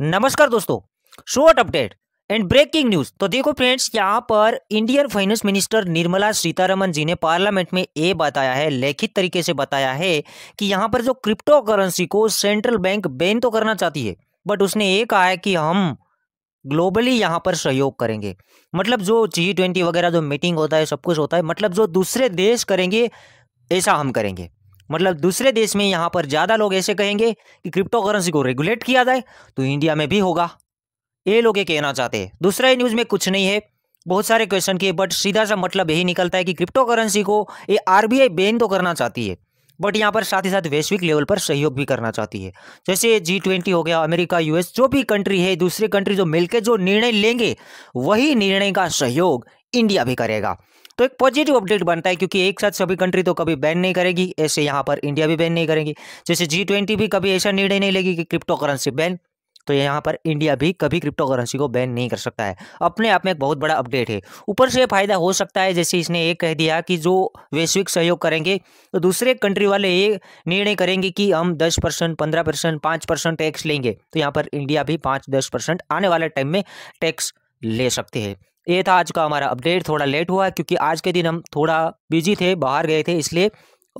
नमस्कार दोस्तों short update and breaking news तो देखो फ्रेंड्स यहाँ पर Indian finance minister Nirmala Sitharaman ji ने पार्लियामेंट में ये बताया है लिखित तरीके से बताया है कि यहाँ पर जो क्रिप्टो करेंसी को सेंट्रल बैंक बैन तो करना चाहती है बट उसने ये कहा है कि हम ग्लोबली यहाँ पर सहयोग करेंगे मतलब जो जी ट्वेंटी वगैरह जो मीटिंग होता है सब कुछ होता है मतलब जो दूसरे देश करेंगे ऐसा हम करेंगे मतलब दूसरे देश में यहाँ पर ज़्यादा लोग ऐसे कहेंगे कि क्रिप्टो करेंसी को रेगुलेट किया जाए तो इंडिया में भी होगा ये लोग ये कहना चाहते हैं दूसरा न्यूज़ में कुछ नहीं है बहुत सारे क्वेश्चन किए बट सीधा सा मतलब यही निकलता है कि क्रिप्टो करेंसी को ये आरबीआई बैन तो करना चाहती है बट यहाँ पर साथ ही साथ वैश्विक लेवल पर सहयोग भी करना चाहती है जैसे जी ट्वेंटी हो गया अमेरिका यूएस जो भी कंट्री है दूसरे कंट्री जो मिलकर जो निर्णय लेंगे वही निर्णय का सहयोग इंडिया भी करेगा तो एक पॉजिटिव अपडेट बनता है क्योंकि एक साथ सभी कंट्री तो कभी बैन नहीं करेगी ऐसे यहाँ पर इंडिया भी बैन नहीं करेगी जैसे जी ट्वेंटी भी कभी ऐसा निर्णय नहीं लेगी कि क्रिप्टो करेंसी बैन तो यहाँ पर इंडिया भी कभी क्रिप्टो करेंसी को बैन नहीं कर सकता है अपने आप में एक बहुत बड़ा अपडेट है ऊपर से फायदा हो सकता है जैसे इसने ये कह दिया कि जो वैश्विक सहयोग करेंगे तो दूसरे कंट्री वाले ये निर्णय करेंगे कि हम दस परसेंट पंद्रह परसेंट पाँच परसेंट टैक्स लेंगे तो यहाँ पर इंडिया भी पाँच दस परसेंट आने वाले टाइम में टैक्स ले सकते हैं ये था आज का हमारा अपडेट थोड़ा लेट हुआ क्योंकि आज के दिन हम थोड़ा बिजी थे बाहर गए थे इसलिए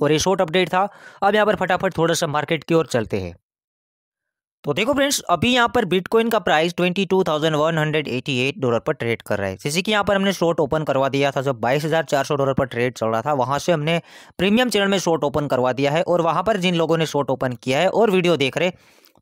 और ये शॉर्ट अपडेट था अब यहाँ पर फटाफट थोड़ा सा मार्केट की ओर चलते हैं तो देखो फ्रेंड्स अभी यहाँ पर बिटकॉइन का प्राइस 22,188 डॉलर पर ट्रेड कर रहा है जैसे कि यहाँ पर हमने शॉर्ट ओपन करवा दिया था जब 22,400 डॉलर पर ट्रेड चल रहा था वहाँ से हमने प्रीमियम चैनल में शॉर्ट ओपन करवा दिया है और वहाँ पर जिन लोगों ने शॉर्ट ओपन किया है और वीडियो देख रहे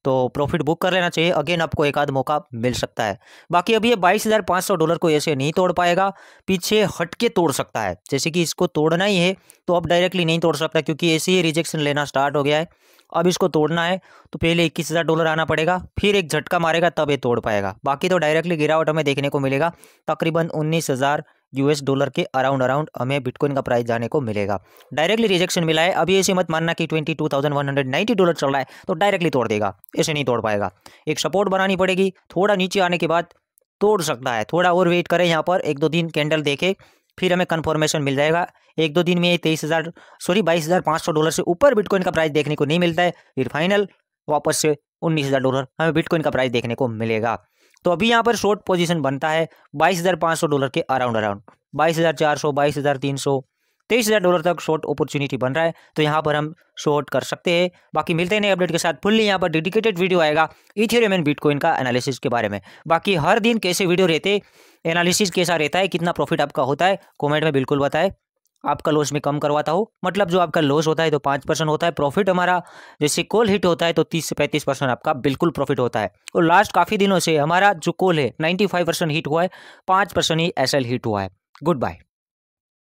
तो प्रॉफिट बुक कर लेना चाहिए अगेन आपको एक आध मौका मिल सकता है बाकी अभी ये बाईस डॉलर को ऐसे नहीं तोड़ पाएगा पीछे हटके तोड़ सकता है जैसे कि इसको तोड़ना ही है तो अब डायरेक्टली नहीं तोड़ सकता क्योंकि ऐसे ही रिजेक्शन लेना स्टार्ट हो गया है अब इसको तोड़ना है तो पहले इक्कीस हज़ार डॉलर आना पड़ेगा फिर एक झटका मारेगा तब ये तोड़ पाएगा बाकी तो डायरेक्टली गिरावट हमें देखने को मिलेगा तकरीबन उन्नीस हज़ार यूएस डॉलर के अराउंड अराउंड हमें बिटकॉइन का प्राइस जाने को मिलेगा डायरेक्टली रिजेक्शन मिला है अभी ऐसे मत मानना कि ट्वेंटी डॉलर चल रहा है तो डायरेक्टली तोड़ देगा ऐसे नहीं तोड़ पाएगा एक सपोर्ट बनानी पड़ेगी थोड़ा नीचे आने के बाद तोड़ सकता है थोड़ा और वेट करें यहाँ पर एक दो दिन कैंडल देखे फिर हमें कन्फर्मेशन मिल जाएगा एक दो दिन में तेईस हज़ार सॉरी बाईस हज़ार पाँच सौ डॉलर से ऊपर बिटकॉइन का प्राइस देखने को नहीं मिलता है फिर फाइनल वापस से उन्नीस हज़ार डॉलर हमें बिटकॉइन का प्राइस देखने को मिलेगा तो अभी यहाँ पर शॉर्ट पोजीशन बनता है बाईस हज़ार सौ डॉलर के अराउंड अराउंड बाईस हज़ार चार सौ बाईस हज़ार तीन सौ तेईस हज़ार डॉलर तक शॉर्ट अपॉर्चुनिटी बन रहा है तो यहाँ पर हम शॉर्ट कर सकते हैं बाकी मिलते हैं नए अपडेट के साथ फुल्ली यहाँ पर डेडिकेटेड वीडियो आएगा इथेरियम एंड बिटकॉइन का एनालिसिस के बारे में बाकी हर दिन कैसे वीडियो रहते एनालिसिस कैसा रहता है कितना प्रॉफिट आपका होता है कॉमेंट में बिल्कुल बताएं आपका लॉस में कम करवाता हो मतलब जो आपका लॉस होता है तो पाँच परसेंट होता है प्रॉफिट हमारा जैसे कॉल हिट होता है तो तीस से पैंतीस परसेंट आपका बिल्कुल प्रॉफिट होता है और लास्ट काफ़ी दिनों से हमारा जो कॉल है नाइन्टी फाइव परसेंट हिट हुआ है पाँच परसेंट ही एस हिट हुआ है गुड बाय